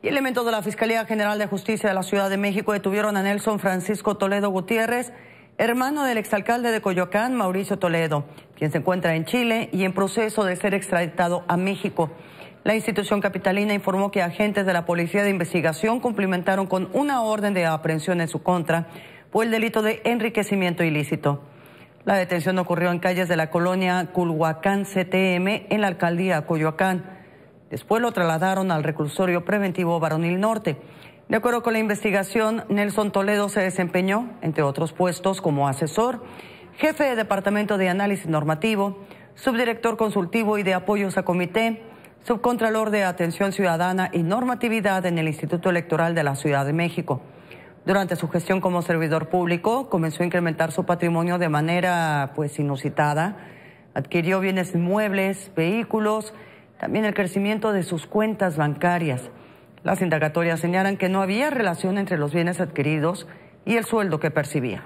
Y elementos de la Fiscalía General de Justicia de la Ciudad de México detuvieron a Nelson Francisco Toledo Gutiérrez, hermano del exalcalde de Coyoacán, Mauricio Toledo, quien se encuentra en Chile y en proceso de ser extraditado a México. La institución capitalina informó que agentes de la Policía de Investigación cumplimentaron con una orden de aprehensión en su contra por el delito de enriquecimiento ilícito. La detención ocurrió en calles de la colonia Culhuacán CTM en la alcaldía Coyoacán. Después lo trasladaron al reclusorio preventivo Varonil Norte. De acuerdo con la investigación, Nelson Toledo se desempeñó, entre otros puestos, como asesor, jefe de Departamento de Análisis Normativo, subdirector consultivo y de apoyos a comité, subcontralor de Atención Ciudadana y Normatividad en el Instituto Electoral de la Ciudad de México. Durante su gestión como servidor público, comenzó a incrementar su patrimonio de manera pues inusitada. Adquirió bienes inmuebles, vehículos, también el crecimiento de sus cuentas bancarias. Las indagatorias señalan que no había relación entre los bienes adquiridos y el sueldo que percibía.